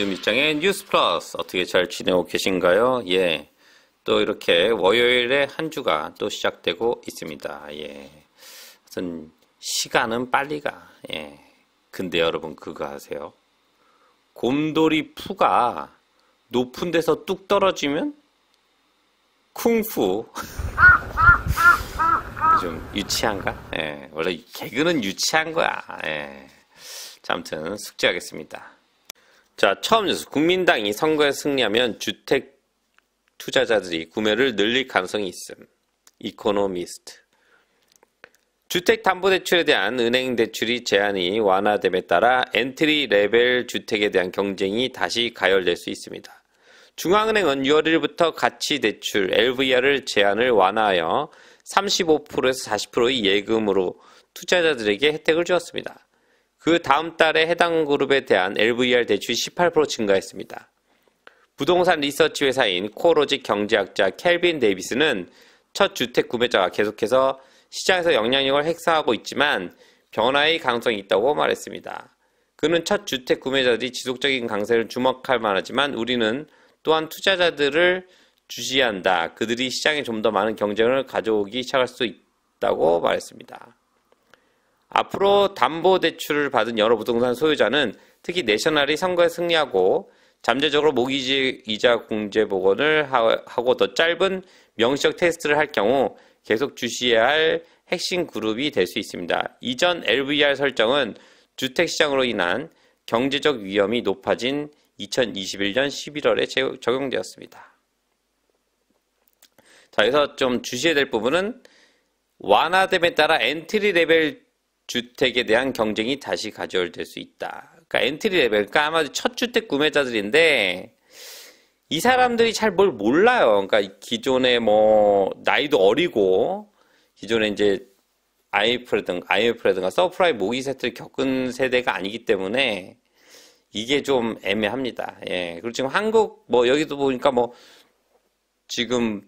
요즘 입장의 뉴스 플러스 어떻게 잘 지내고 계신가요? 예. 또 이렇게 월요일에 한 주가 또 시작되고 있습니다. 예. 무슨 시간은 빨리 가. 예. 근데 여러분 그거 아세요? 곰돌이 푸가 높은 데서 뚝 떨어지면 쿵푸. 좀 유치한가? 예. 원래 개그는 유치한 거야. 예. 아무튼 숙제하겠습니다. 자, 처음 뉴스. 국민당이 선거에 승리하면 주택 투자자들이 구매를 늘릴 가능성이 있음. 이코노미스트. 주택담보대출에 대한 은행 대출이 제한이 완화됨에 따라 엔트리 레벨 주택에 대한 경쟁이 다시 가열될 수 있습니다. 중앙은행은 6월 1일부터 가치대출 LVR을 제한을 완화하여 35%에서 40%의 예금으로 투자자들에게 혜택을 주었습니다. 그 다음 달에 해당 그룹에 대한 LVR 대출이 18% 증가했습니다. 부동산 리서치 회사인 코로직 경제학자 켈빈 데이비스는 첫 주택 구매자가 계속해서 시장에서 영향력을 행사하고 있지만 변화의 가능성이 있다고 말했습니다. 그는 첫 주택 구매자들이 지속적인 강세를 주목할 만하지만 우리는 또한 투자자들을 주시한다. 그들이 시장에 좀 더 많은 경쟁을 가져오기 시작할 수 있다고 말했습니다. 앞으로 담보대출을 받은 여러 부동산 소유자는 특히 내셔널이 선거에 승리하고 잠재적으로 모기지 이자 공제 복원을 하고 더 짧은 명시적 테스트를 할 경우 계속 주시해야 할 핵심 그룹이 될 수 있습니다. 이전 LVR 설정은 주택시장으로 인한 경제적 위험이 높아진 2021년 11월에 적용되었습니다. 자, 여기서 좀 주시해야 될 부분은 완화됨에 따라 엔트리 레벨 주택에 대한 경쟁이 다시 가져올 수 있다. 그러니까 엔트리 레벨, 그러니까 아마 첫 주택 구매자들인데 이 사람들이 잘 뭘 몰라요. 그러니까 기존에 뭐 나이도 어리고 기존에 이제 IMF라든가 IMF라든가 서프라이 모기 세트를 겪은 세대가 아니기 때문에 이게 좀 애매합니다. 예. 그리고 지금 한국 뭐 여기도 보니까 뭐 지금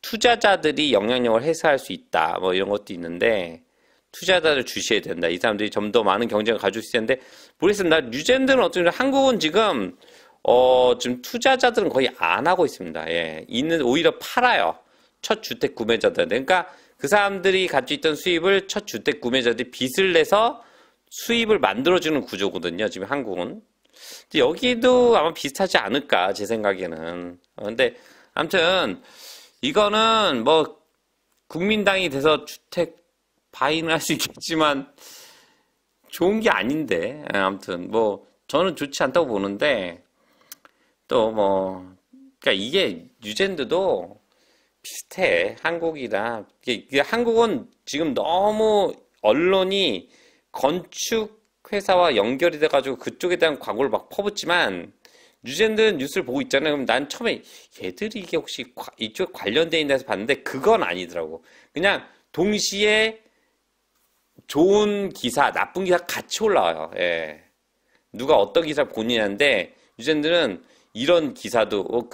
투자자들이 영향력을 해소할수 있다. 뭐 이런 것도 있는데 투자자를 주시해야 된다. 이 사람들이 좀 더 많은 경쟁을 가질 수 있는데 모르겠습니다. 뉴젠드는 어쩌면 한국은 지금 어 지금 투자자들은 거의 안 하고 있습니다. 예. 있는 오히려 팔아요. 첫 주택 구매자들 그러니까 그 사람들이 가지고 있던 수입을 첫 주택 구매자들이 빚을 내서 수입을 만들어주는 구조거든요. 지금 한국은. 근데 여기도 아마 비슷하지 않을까 제 생각에는. 어, 근데 아무튼 이거는 뭐 국민당이 돼서 주택 바인는할수 있겠지만 좋은 게 아닌데 예, 아무튼 뭐 저는 좋지 않다고 보는데 또 뭐 그러니까 이게 뉴젠드도 비슷해 한국이랑 한국은 지금 너무 언론이 건축 회사와 연결이 돼가지고 그쪽에 대한 광고를 막 퍼붓지만 뉴젠드는 뉴스를 보고 있잖아요. 그럼 난 처음에 얘들이 이게 혹시 이쪽 관련돼 있나 해서 봤는데 그건 아니더라고. 그냥 동시에 좋은 기사, 나쁜 기사 같이 올라와요. 예. 누가 어떤 기사 본인한데 유저들은 이런 기사도 어,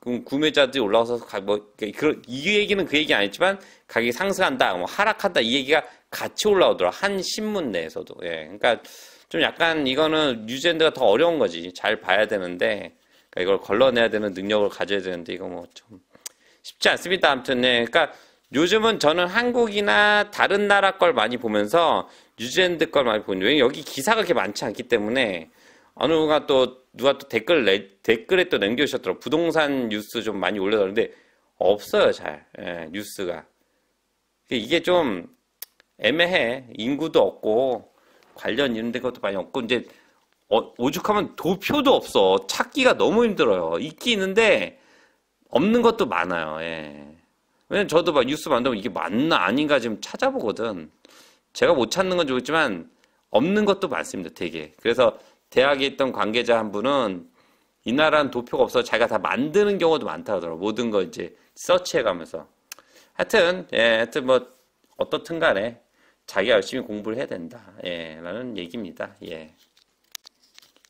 그 구매자들이 올라와서 가, 뭐그이 얘기는 그 얘기 아니지만 가격이 상승한다, 뭐 하락한다 이 얘기가 같이 올라오더라 한 신문 내에서도. 예. 그러니까 좀 약간 이거는 유젠드가 더 어려운 거지. 잘 봐야 되는데 그러니까 이걸 걸러내야 되는 능력을 가져야 되는데 이거 뭐 좀 쉽지 않습니다. 아무튼 네. 그러니까 요즘은 저는 한국이나 다른 나라 걸 많이 보면서 뉴질랜드 걸 많이 보는데 왜냐면 여기 기사가 그렇게 많지 않기 때문에 어느 누가 또 누가 또 댓글 내, 댓글에 또 남겨주셨더라고 부동산 뉴스 좀 많이 올려놨는데 없어요 잘 예, 뉴스가 그러니까 이게 좀 애매해 인구도 없고 관련 이런 데 것도 많이 없고 이제 어, 오죽하면 도표도 없어 찾기가 너무 힘들어요 있기 있는데 없는 것도 많아요 예. 왜냐면 저도 막 뉴스 만들면 이게 맞나 아닌가 지금 찾아보거든. 제가 못 찾는 건 좋겠지만 없는 것도 많습니다, 되게. 그래서 대학에 있던 관계자 한 분은 이 나라는 도표가 없어 자기가 다 만드는 경우도 많다 하더라고. 모든 걸 이제 서치해 가면서. 하여튼, 예, 하여튼 뭐, 어떻든 간에 자기가 열심히 공부를 해야 된다. 예, 라는 얘기입니다. 예.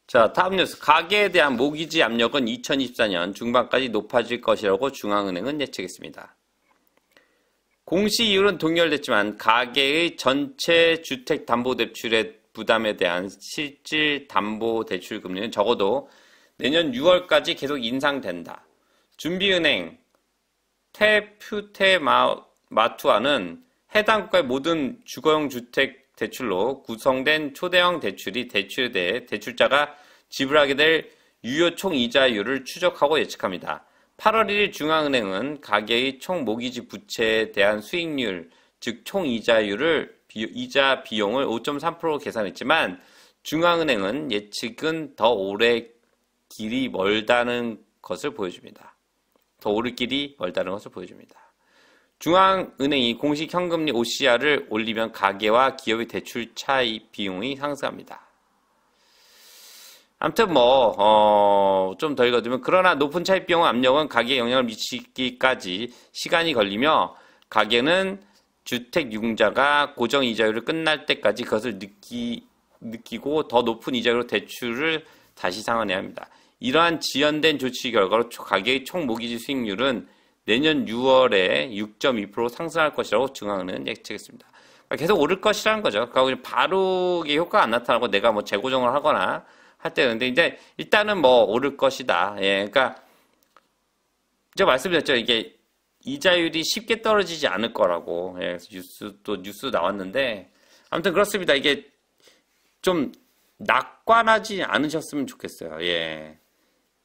자, 다음 뉴스. 가계에 대한 모기지 압력은 2024년 중반까지 높아질 것이라고 중앙은행은 예측했습니다. 공시이율은 동결됐지만 가계의 전체 주택 담보 대출의 부담에 대한 실질 담보 대출 금리는 적어도 내년 6월까지 계속 인상된다. 준비은행 테퓨테마투아는 해당 국가의 모든 주거용 주택 대출로 구성된 초대형 대출이 대출에 대해 대출자가 지불하게 될 유효 총 이자율을 추적하고 예측합니다. 8월 1일 중앙은행은 가계의 총 모기지 부채에 대한 수익률, 즉 총 이자율을 이자 비용을 5.3%로 계산했지만 중앙은행은 예측은 더 오래 길이 멀다는 것을 보여줍니다. 더 오를 길이 멀다는 것을 보여줍니다. 중앙은행이 공식 현금리 OCR을 올리면 가계와 기업의 대출 차이 비용이 상승합니다. 아무튼 뭐, 어, 좀 더 읽어두면, 그러나 높은 차입 비용 압력은 가계에 영향을 미치기까지 시간이 걸리며, 가계는 주택 융자가 고정 이자율을 끝날 때까지 그것을 느끼, 느끼고 더 높은 이자율로 대출을 다시 상환해야 합니다. 이러한 지연된 조치 결과로 가계의 총 모기지 수익률은 내년 6월에 6.2% 상승할 것이라고 증앙은 예측했습니다. 그러니까 계속 오를 것이라는 거죠. 그러니까 바로 이게 효과가 안 나타나고 내가 뭐 재고정을 하거나 할 때, 근데 이제 일단은 뭐 오를 것이다. 예, 그러니까 이제 말씀드렸죠. 이게 이자율이 쉽게 떨어지지 않을 거라고. 예, 뉴스 또 뉴스 나왔는데 아무튼 그렇습니다. 이게 좀 낙관하지 않으셨으면 좋겠어요. 예.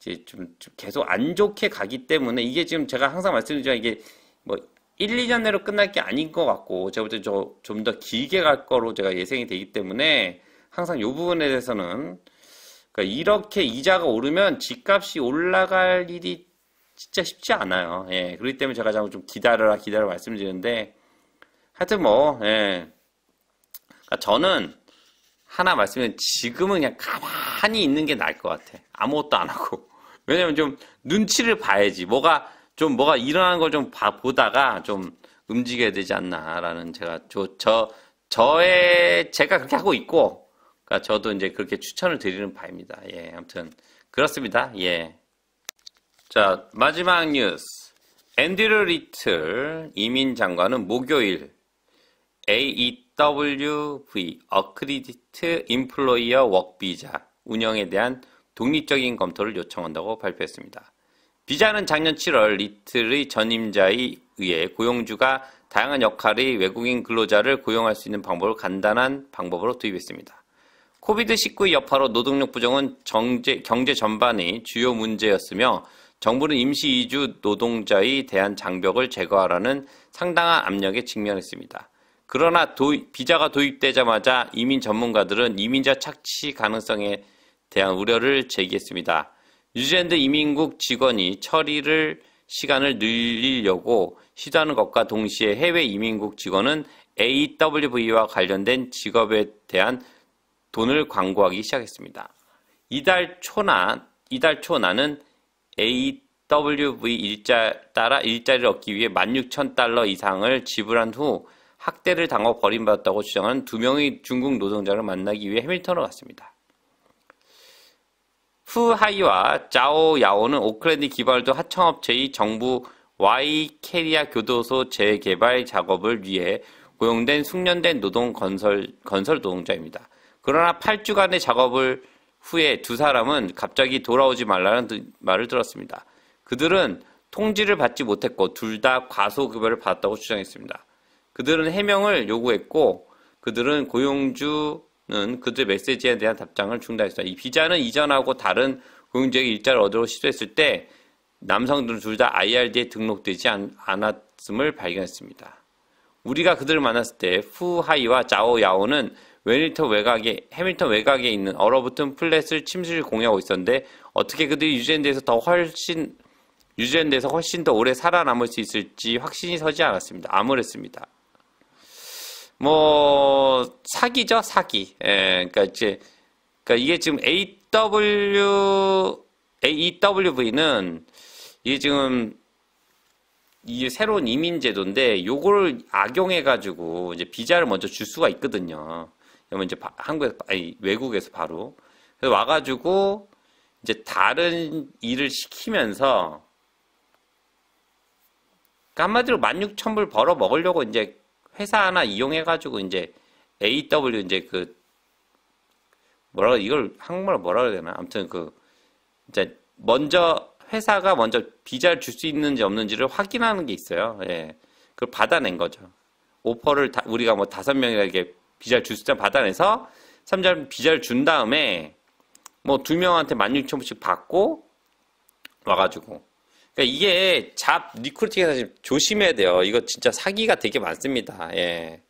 이제 좀, 좀 계속 안 좋게 가기 때문에 이게 지금 제가 항상 말씀드리지만 이게 뭐 1, 2년 내로 끝날 게 아닌 것 같고 제가 볼때 좀더 길게 갈 거로 제가 예상이 되기 때문에 항상 요 부분에 대해서는 그러니까 이렇게 이자가 오르면 집값이 올라갈 일이 진짜 쉽지 않아요. 예, 그렇기 때문에 제가 자꾸 좀 기다려라, 기다려 말씀드리는데, 하여튼 뭐, 예. 그러니까 저는 하나 말씀은 지금은 그냥 가만히 있는 게 나을 것 같아. 아무것도 안 하고. 왜냐면 좀 눈치를 봐야지. 뭐가, 좀 뭐가 일어나는 걸좀 보다가 좀 움직여야 되지 않나라는 제가, 저, 저, 저의, 제가 그렇게 하고 있고, 그러니까 저도 이제 그렇게 추천을 드리는 바입니다. 예, 아무튼 그렇습니다. 예. 자, 마지막 뉴스. 앤드류 리틀 이민 장관은 목요일 AEWV 어크리디트 인플로이어 워크비자 운영에 대한 독립적인 검토를 요청한다고 발표했습니다. 비자는 작년 7월 리틀의 전임자에 의해 고용주가 다양한 역할의 외국인 근로자를 고용할 수 있는 방법을 간단한 방법으로 도입했습니다. 코비드19 의 여파로 노동력 부정은 정제, 경제 전반의 주요 문제였으며 정부는 임시 이주 노동자에 대한 장벽을 제거하라는 상당한 압력에 직면했습니다. 그러나 도입, 비자가 도입되자마자 이민 전문가들은 이민자 착취 가능성에 대한 우려를 제기했습니다. 뉴질랜드 이민국 직원이 처리를 시간을 늘리려고 시도하는 것과 동시에 해외 이민국 직원은 AWV와 관련된 직업에 대한 돈을 광고하기 시작했습니다. 이달 초나 이달 초 나는 AWV 일자 따라 일자리를 얻기 위해 16,000달러 이상을 지불한 후 학대를 당하고 버림받았다고 주장한는두 명의 중국 노동자를 만나기 위해 해밀턴으로 갔습니다. 후하이와 자오 야오는 오클랜드 기발도 하청업체의 정부 와이캐리아 교도소 재개발 작업을 위해 고용된 숙련된 노동 건설 건설 노동자입니다. 그러나 8주간의 작업을 후에 두 사람은 갑자기 돌아오지 말라는 말을 들었습니다. 그들은 통지를 받지 못했고 둘 다 과소급여를 받았다고 주장했습니다. 그들은 해명을 요구했고 그들은 고용주는 그들의 메시지에 대한 답장을 중단했습니다. 이 비자는 이전하고 다른 고용주에게 일자를 얻으려 시도했을 때 남성들은 둘 다 IRD에 등록되지 않았음을 발견했습니다. 우리가 그들을 만났을 때 후하이와 자오야오는 웨밀턴 외곽에 해밀턴 외곽에 있는 얼어붙은 플랫을 침실 공유하고 있었는데 어떻게 그들이 유즈랜드에서 더 훨씬 유즈랜드에서 훨씬 더 오래 살아남을 수 있을지 확신이 서지 않았습니다. 암울했습니다. 뭐 사기죠 사기. 예, 그러니까 이제 그러니까 이게 지금 AW AEWV는 이게 지금 이 새로운 이민 제도인데 요거를 악용해 가지고 이제 비자를 먼저 줄 수가 있거든요. 그러면 이제 한국에서 아니 외국에서 바로 그래서 와가지고 이제 다른 일을 시키면서 그러니까 한마디로 만 육천 불 벌어 먹으려고 이제 회사 하나 이용해가지고 이제 AW 이제 그 뭐라 이걸 한국말로 뭐라 그래야 되나 아무튼 그 이제 먼저 회사가 먼저 비자를 줄 수 있는지 없는지를 확인하는 게 있어요. 예. 그걸 받아낸 거죠. 오퍼를 다, 우리가 뭐 다섯 명이나 이렇게 비자를 줄 숫자 받아내서 3자 비자를 준 다음에 뭐 두 명한테 16,000원씩 받고 와가지고 그러니까 이게 잡 리크루팅에서 조심해야 돼요. 이거 진짜 사기가 되게 많습니다. 예.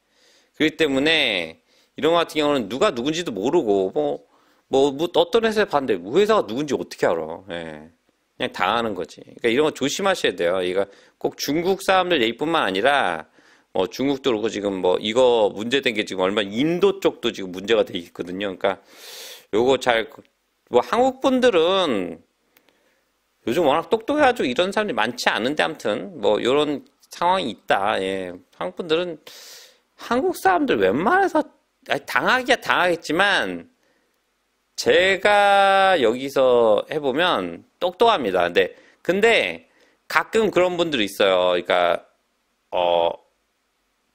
그렇기 때문에 이런 거 같은 경우는 누가 누군지도 모르고 뭐, 뭐, 뭐 어떤 회사에 봤는데 그 회사가 누군지 어떻게 알아. 예. 그냥 당하는 거지. 그러니까 이런 거 조심하셔야 돼요. 이거 꼭 중국 사람들 얘기뿐만 아니라 어, 중국도 그렇고 지금 뭐 이거 문제된 게 지금 얼마 인도 쪽도 지금 문제가 돼 있거든요. 그러니까 요거 잘뭐 그, 한국 분들은 요즘 워낙 똑똑해가지고 이런 사람이 많지 않은데 아무튼 뭐 요런 상황이 있다. 예. 한국 분들은 한국 사람들 웬만해서 당하기야 당하겠지만 제가 여기서 해보면 똑똑합니다. 근데 근데 가끔 그런 분들이 있어요. 그러니까 어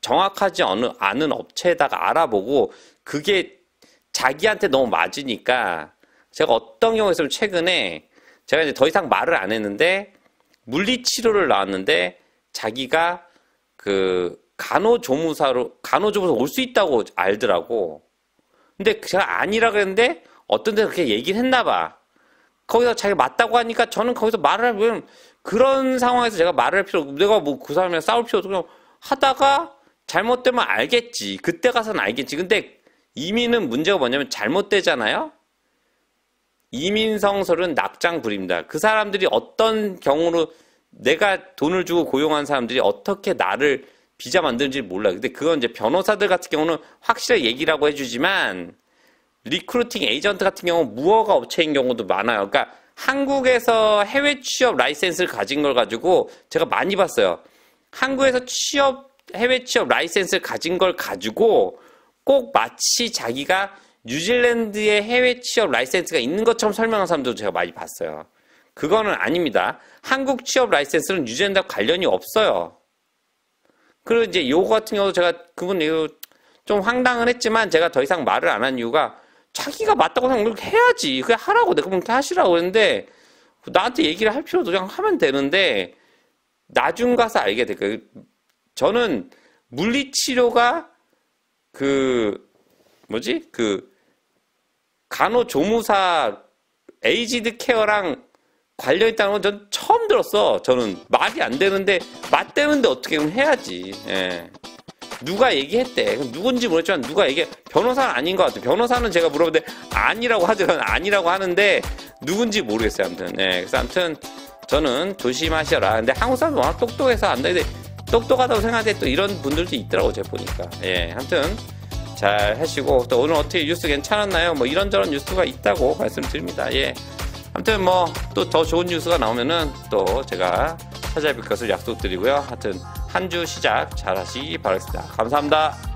정확하지 않은 업체에다가 알아보고 그게 자기한테 너무 맞으니까 제가 어떤 경우에 있 최근에 제가 이제 더 이상 말을 안 했는데 물리치료를 나왔는데 자기가 그 간호조무사로 간호조무사 올 수 있다고 알더라고. 근데 제가 아니라 그랬는데 어떤 데서 그렇게 얘기를 했나 봐. 거기서 자기 가 맞다고 하니까 저는 거기서 말을 하면 그런 상황에서 제가 말을 할 필요 내가 뭐 그 사람이랑 싸울 필요도 그냥 하다가 잘못되면 알겠지. 그때 가서는 알겠지. 근데 이민은 문제가 뭐냐면 잘못되잖아요? 이민성설은 낙장불입니다. 그 사람들이 어떤 경우로 내가 돈을 주고 고용한 사람들이 어떻게 나를 비자 만드는지 몰라. 근데 그건 이제 변호사들 같은 경우는 확실하게 얘기라고 해주지만 리크루팅 에이전트 같은 경우 무허가 업체인 경우도 많아요. 그러니까 한국에서 해외 취업 라이센스를 가진 걸 가지고 제가 많이 봤어요. 한국에서 취업 해외 취업 라이센스를 가진 걸 가지고 꼭 마치 자기가 뉴질랜드에 해외 취업 라이센스가 있는 것처럼 설명한 사람도 제가 많이 봤어요. 그거는 아닙니다. 한국 취업 라이센스는 뉴질랜드와 관련이 없어요. 그리고 이제 요거 같은 경우도 제가 그분 이거 좀 황당은 했지만 제가 더 이상 말을 안 한 이유가 자기가 맞다고 생각을 해야지. 그냥 하라고. 내가 그렇게 하시라고 했는데 나한테 얘기를 할 필요도 그냥 하면 되는데 나중 가서 알게 될거예요 저는 물리치료가 그 뭐지 그 간호조무사 에이지드 케어랑 관련 있다는 건 전 처음 들었어. 저는 말이 안 되는데 맞대는데 어떻게 보면 해야지. 예. 누가 얘기했대. 누군지 모르지만 누가 얘기 변호사는 아닌 것 같아. 변호사는 제가 물어보는데 아니라고 하더라 아니라고 하는데 누군지 모르겠어요. 아무튼. 예. 그래서 아무튼 저는 조심하셔라. 근데 한국 사람이 워낙 똑똑해서 안 되는데 똑똑하다고 생각할 때또 이런 분들도 있더라고 제가 보니까 예 아무튼 잘 하시고 또 오늘 어떻게 뉴스 괜찮았나요 뭐 이런저런 뉴스가 있다고 말씀드립니다 예 아무튼 뭐 또 더 좋은 뉴스가 나오면은 또 제가 찾아뵐 것을 약속드리고요 하여튼 한 주 시작 잘 하시기 바라겠습니다 감사합니다.